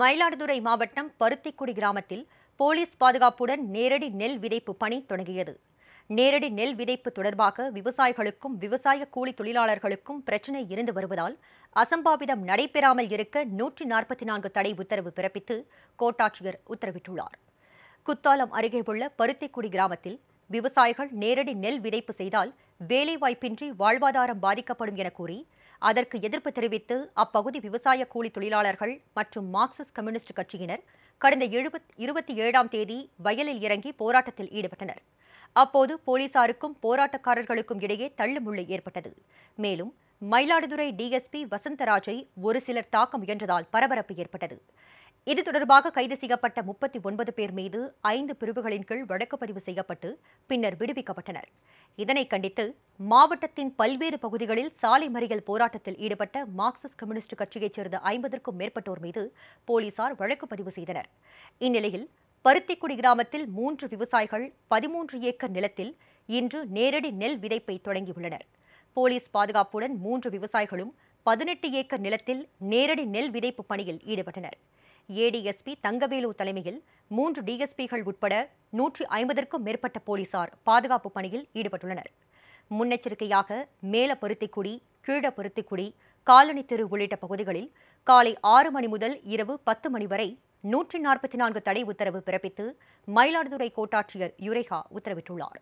மயிலாடுதுறை மாவட்டம் பருத்திக்குடி கிராமத்தில் போலீஸ் பாதுகாப்புடன் நேரடி நெல் விதைப்பு பணி தொடங்கியது நேரடி நெல் விதைப்பு தொடர்பாக விவசாயிகளுக்கும் விவசாய கூலி தொழிலாளர்களுக்கும் பிரச்சினை இருந்து வருவதால் அசம்பாவிதம் நடைபெறாமல் இருக்க நூற்றி நாற்பத்தி நான்கு தடை உத்தரவு பிறப்பித்து கோட்டாட்சியர் உத்தரவிட்டுள்ளார் குத்தாலம் அருகே உள்ள பருத்திக்குடி கிராமத்தில் விவசாயிகள் நேரடி நெல் விதைப்பு செய்தால் வேலைவாய்ப்பின்றி வாழ்வாதாரம் பாதிக்கப்படும் என கூறி அதற்கு எதிர்ப்பு தெரிவித்து அப்பகுதி விவசாய கூலி தொழிலாளர்கள் மற்றும் மார்க்சிஸ்ட் கம்யூனிஸ்ட் கட்சியினர் கடந்த எழுபத் இருபத்தி ஏழாம் தேதி வயலில் இறங்கி போராட்டத்தில் ஈடுபட்டனர் அப்போது போலீசாருக்கும் போராட்டக்காரர்களுக்கும் இடையே தள்ளுமுள்ளு ஏற்பட்டது மேலும் மயிலாடுதுறை டிஎஸ்பி வசந்தராஜை ஒரு சிலர் தாக்க முயன்றதால் பரபரப்பு ஏற்பட்டது இது தொடர்பாக கைது செய்யப்பட்ட முப்பத்தி ஒன்பது பேர் மீது ஐந்து பிரிவுகளின் கீழ் வழக்கு பதிவு செய்யப்பட்டு பின்னர் விடுவிக்கப்பட்டனர் இதனை கண்டித்து மாவட்டத்தின் பல்வேறு பகுதிகளில் சாலை மறியல் போராட்டத்தில் ஈடுபட்ட மார்க்சிஸ்ட் கம்யூனிஸ்ட் கட்சியைச் சேர்ந்த ஐம்பதற்கும் மேற்பட்டோர் மீது போலீசார் வழக்கு பதிவு செய்தனர் இந்நிலையில் பருத்திக்குடி கிராமத்தில் மூன்று விவசாயிகள் பதிமூன்று ஏக்கர் நிலத்தில் இன்று நேரடி நெல் விதைப்பை தொடங்கியுள்ளனர் போலீஸ் பாதுகாப்புடன் மூன்று விவசாயிகளும் பதினெட்டு ஏக்கர் நிலத்தில் நேரடி நெல் விதைப்பு பணியில் ஈடுபட்டனர் ஏடிஎஸ்பி தங்கவேலு தலைமையில் மூன்று டிஎஸ்பிகள் உட்பட நூற்றி ஐம்பதற்கும் மேற்பட்ட போலீசார் பாதுகாப்பு பணியில் ஈடுபட்டுள்ளனர் முன்னெச்சரிக்கையாக மேல பருத்திக்குடி கீழ பருத்திக்குடி காலனி தெரு உள்ளிட்ட பகுதிகளில் காலை ஆறு மணி முதல் இரவு பத்து மணி வரை நூற்றி நாற்பத்தி நான்கு தடை உத்தரவு பிறப்பித்து மயிலாடுதுறை கோட்டாட்சியர் யுரேகா உத்தரவிட்டுள்ளார்